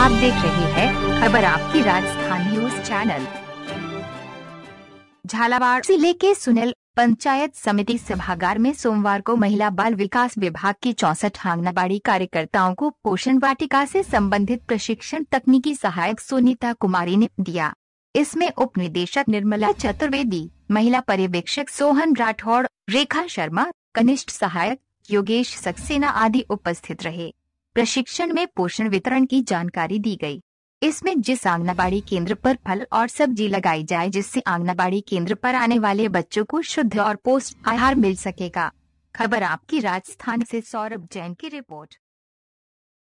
आप देख रहे हैं खबर आपकी राजस्थान न्यूज चैनल झालावाड़ जिले के सुनेल पंचायत समिति सभागार में सोमवार को महिला बाल विकास विभाग की चौसठ आंगनबाड़ी कार्यकर्ताओं को पोषण वाटिका से संबंधित प्रशिक्षण तकनीकी सहायक सुनीता कुमारी ने दिया इसमें उप निदेशक निर्मला चतुर्वेदी महिला पर्यवेक्षक सोहन राठौड़ रेखा शर्मा कनिष्ठ सहायक योगेश सक्सेना आदि उपस्थित रहे प्रशिक्षण में पोषण वितरण की जानकारी दी गई इसमें जिस आंगनबाड़ी केंद्र पर फल और सब्जी लगाई जाए जिससे आंगनबाड़ी केंद्र पर आने वाले बच्चों को शुद्ध और पोष्ट आहार मिल सकेगा खबर आपकी राजस्थान से सौरभ जैन की रिपोर्ट